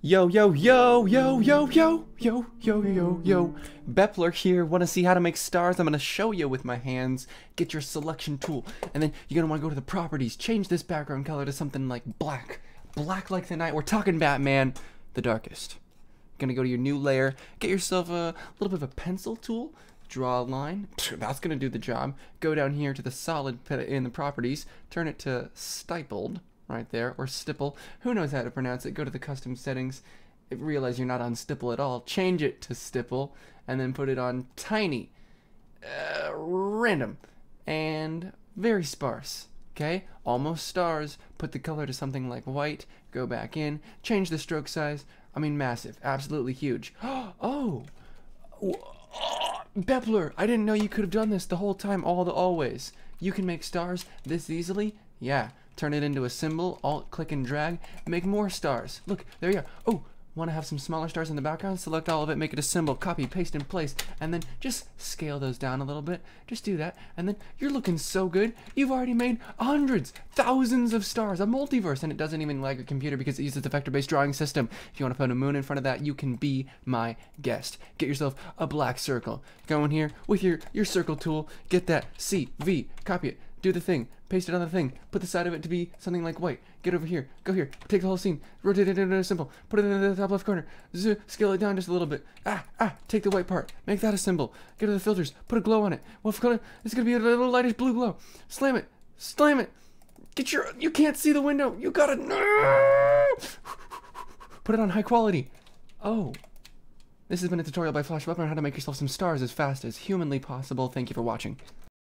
Yo, yo, yo, yo, yo, yo, yo, yo, yo, yo. Bepler here. Want to see how to make stars? I'm going to show you with my hands. Get your selection tool. And then you're going to want to go to the properties. Change this background color to something like black. Black like the night. We're talking Batman, the darkest. Going to go to your new layer. Get yourself a little bit of a pencil tool. Draw a line. That's going to do the job. Go down here to the solid in the properties. Turn it to stippled right there, or stipple. Who knows how to pronounce it? Go to the custom settings, realize you're not on stipple at all, change it to stipple, and then put it on tiny, uh, random, and very sparse. Okay, almost stars, put the color to something like white, go back in, change the stroke size. I mean, massive, absolutely huge. oh! oh, Bepler, I didn't know you could have done this the whole time, all the always. You can make stars this easily? Yeah, turn it into a symbol, alt click and drag, make more stars. Look, there you are. Oh, want to have some smaller stars in the background, select all of it, make it a symbol, copy, paste, and place, and then just scale those down a little bit. Just do that, and then you're looking so good. You've already made hundreds, thousands of stars, a multiverse, and it doesn't even lag your computer because it uses the vector-based drawing system. If you want to put a moon in front of that, you can be my guest. Get yourself a black circle. Go in here with your, your circle tool, get that C, V, copy it, do the thing, paste it on the thing, put the side of it to be something like white, get over here, go here, take the whole scene, rotate it into a symbol, put it in the top left corner, Zoom. scale it down just a little bit, ah, ah, take the white part, make that a symbol, get to the filters, put a glow on it, what color, it's gonna be a little lightish blue glow, slam it, slam it, get your, you can't see the window, you gotta, no! put it on high quality, oh, this has been a tutorial by Flash Webber on how to make yourself some stars as fast as humanly possible. Thank you for watching.